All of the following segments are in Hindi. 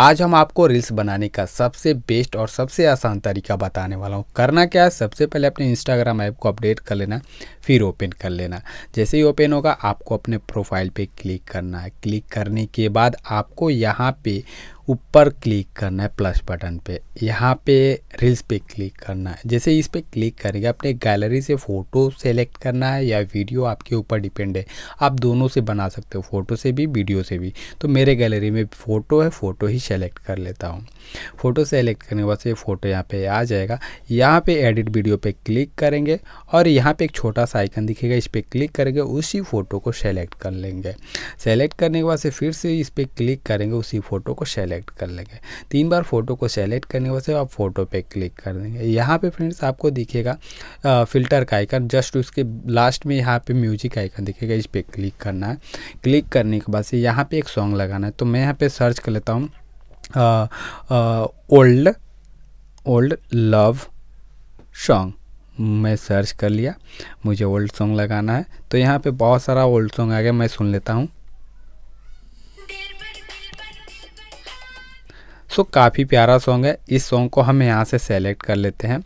आज हम आपको रील्स बनाने का सबसे बेस्ट और सबसे आसान तरीका बताने वाला हूँ करना क्या है सबसे पहले अपने इंस्टाग्राम ऐप को अपडेट कर लेना फिर ओपन कर लेना जैसे ही ओपन होगा आपको अपने प्रोफाइल पे क्लिक करना है क्लिक करने के बाद आपको यहाँ पे ऊपर क्लिक करना है प्लस बटन पे यहाँ पे रील्स पे क्लिक करना है जैसे इस पर क्लिक करेंगे अपने गैलरी से फ़ोटो सेलेक्ट करना है या वीडियो आपके ऊपर डिपेंड है आप दोनों से बना सकते हो फ़ोटो से भी वीडियो से भी तो मेरे गैलरी में फ़ोटो है फ़ोटो ही सेलेक्ट कर लेता हूँ फ़ोटो सेलेक्ट करने के बाद से फ़ोटो यहाँ पर आ जाएगा यहाँ पर एडिट वीडियो पर क्लिक करेंगे और यहाँ पर एक छोटा सा आइकन दिखेगा इस पर क्लिक करेंगे उसी फ़ोटो को सेलेक्ट कर लेंगे सेलेक्ट करने के बाद से फिर से इस पर क्लिक करेंगे उसी फ़ोटो को सेलेक्ट सेलेक्ट कर लेंगे तीन बार फ़ोटो को सेलेक्ट करने के बाद आप फ़ोटो पे क्लिक कर देंगे यहाँ पे फ्रेंड्स आपको दिखेगा फ़िल्टर का आइकन जस्ट उसके लास्ट में यहाँ पे म्यूजिक आइकन दिखेगा इस पर क्लिक करना है क्लिक करने के बाद से यहाँ पर एक सॉन्ग लगाना है तो मैं यहाँ पे सर्च कर लेता हूँ ओल्ड ओल्ड लव सॉन्ग मैं सर्च कर लिया मुझे ओल्ड सॉन्ग लगाना है तो यहाँ पे बहुत सारा ओल्ड सॉन्ग आ गया मैं सुन लेता हूँ सो काफ़ी प्यारा सॉन्ग है इस सॉन्ग को हम यहाँ से सेलेक्ट कर लेते हैं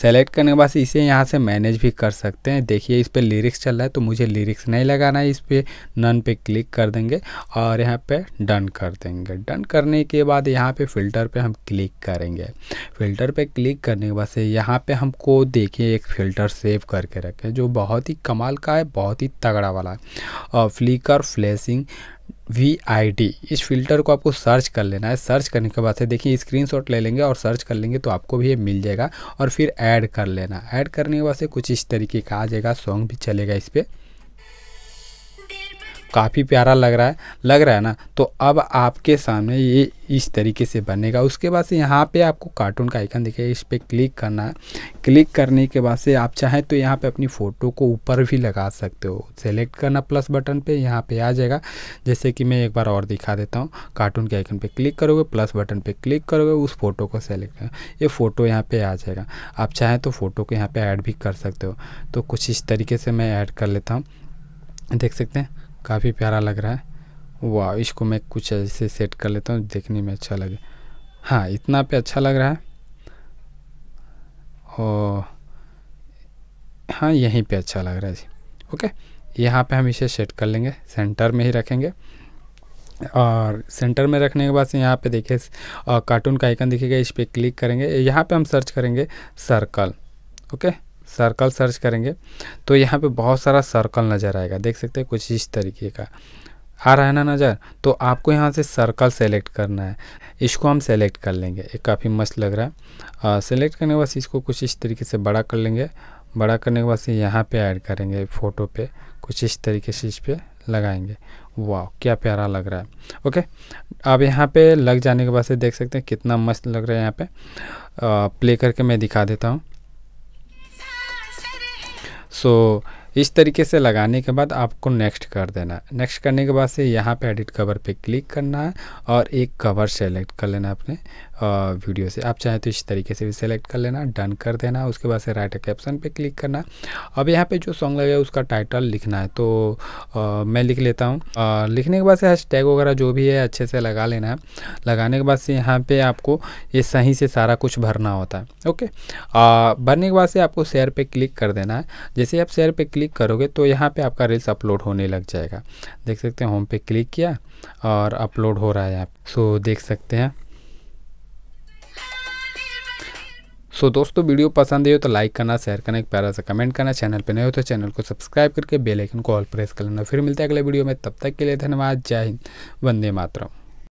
सेलेक्ट करने के बाद इसे यहाँ से मैनेज भी कर सकते हैं देखिए इस पर लिरिक्स चल रहा है तो मुझे लिरिक्स नहीं लगाना है इस पर नन पे क्लिक कर देंगे और यहाँ पे डन कर देंगे डन करने के बाद यहाँ पे फ़िल्टर पे हम क्लिक करेंगे फ़िल्टर पे क्लिक करने के बाद से यहाँ पे हमको देखिए एक फ़िल्टर सेव करके रखें जो बहुत ही कमाल का है बहुत ही तगड़ा वाला है flicker flashing V I D इस फिल्टर को आपको सर्च कर लेना है सर्च करने के बाद से देखिए स्क्रीनशॉट ले लेंगे और सर्च कर लेंगे तो आपको भी ये मिल जाएगा और फिर ऐड कर लेना ऐड करने के बाद से कुछ इस तरीके का आ जाएगा सॉन्ग भी चलेगा इस पर काफ़ी प्यारा लग रहा है लग रहा है ना तो अब आपके सामने ये इस तरीके से बनेगा उसके बाद से यहाँ पे आपको कार्टून का आइकन दिखेगा इस पर क्लिक करना है क्लिक करने के बाद से आप चाहें तो यहाँ पे अपनी फ़ोटो को ऊपर भी लगा सकते हो सेलेक्ट करना प्लस बटन पे यहाँ पे आ जाएगा जैसे कि मैं एक बार और दिखा देता हूँ कार्टून के आइकन पे क्लिक करोगे प्लस बटन पर क्लिक करोगे उस फ़ोटो को सेलेक्ट करना ये फ़ोटो यहाँ पर आ जाएगा आप चाहें तो फ़ोटो को यहाँ पर ऐड भी कर सकते हो तो कुछ इस तरीके से मैं ऐड कर लेता हूँ देख सकते हैं काफ़ी प्यारा लग रहा है वाह इसको मैं कुछ ऐसे सेट कर लेता हूँ देखने में अच्छा लगे हाँ इतना पे अच्छा लग रहा है और हाँ यहीं पे अच्छा लग रहा है जी ओके यहाँ पे हम इसे सेट कर लेंगे सेंटर में ही रखेंगे और सेंटर में रखने के बाद से यहाँ पे देखिए कार्टून का आइकन दिखेगा इस पर क्लिक करेंगे यहाँ पे हम सर्च करेंगे सर्कल ओके सर्कल सर्च करेंगे तो यहाँ पे बहुत सारा सर्कल नज़र आएगा देख सकते हैं कुछ इस तरीके का आ रहा है ना नज़र तो आपको यहाँ से सर्कल सेलेक्ट करना है इसको हम सेलेक्ट कर लेंगे ये काफ़ी मस्त लग रहा है सेलेक्ट करने के बाद इसको कुछ इस तरीके से बड़ा कर लेंगे बड़ा करने के बाद से यहाँ पे ऐड करेंगे फ़ोटो पे कुछ इस तरीके से इस पर लगाएंगे वाह क्या प्यारा लग रहा है ओके अब यहाँ पे लग जाने के बाद से देख सकते हैं कितना मस्त लग रहा है यहाँ पे आ, प्ले करके मैं दिखा देता हूँ सो so, इस तरीके से लगाने के बाद आपको नेक्स्ट कर देना है नेक्स्ट करने के बाद से यहाँ पे एडिट कवर पे क्लिक करना है और एक कवर सेलेक्ट कर लेना है अपने वीडियो से आप चाहें तो इस तरीके से भी सेलेक्ट कर लेना डन कर देना उसके बाद से राइट कैप्शन पे क्लिक करना अब यहाँ पे जो सॉन्ग लगेगा उसका टाइटल लिखना है तो आ, मैं लिख लेता हूँ लिखने के बाद से हैश वगैरह जो भी है अच्छे से लगा लेना है लगाने के बाद से यहाँ पर आपको ये सही से सारा कुछ भरना होता है ओके आ, भरने के बाद से आपको शेयर पर क्लिक कर देना है जैसे आप शेयर पर क्लिक करोगे तो यहाँ पर आपका रील्स अपलोड होने लग जाएगा देख सकते हैं होम पे क्लिक किया और अपलोड हो रहा है आप सो देख सकते हैं सो दोस्तों वीडियो पसंद आए तो लाइक करना शेयर करना एक प्यारा सा कमेंट करना चैनल पर नहीं हो तो चैनल को सब्सक्राइब करके बेलाइकन को ऑल प्रेस कर लेना फिर मिलते हैं अगले वीडियो में तब तक के लिए धन्यवाद जय हिंद वंदे मातरम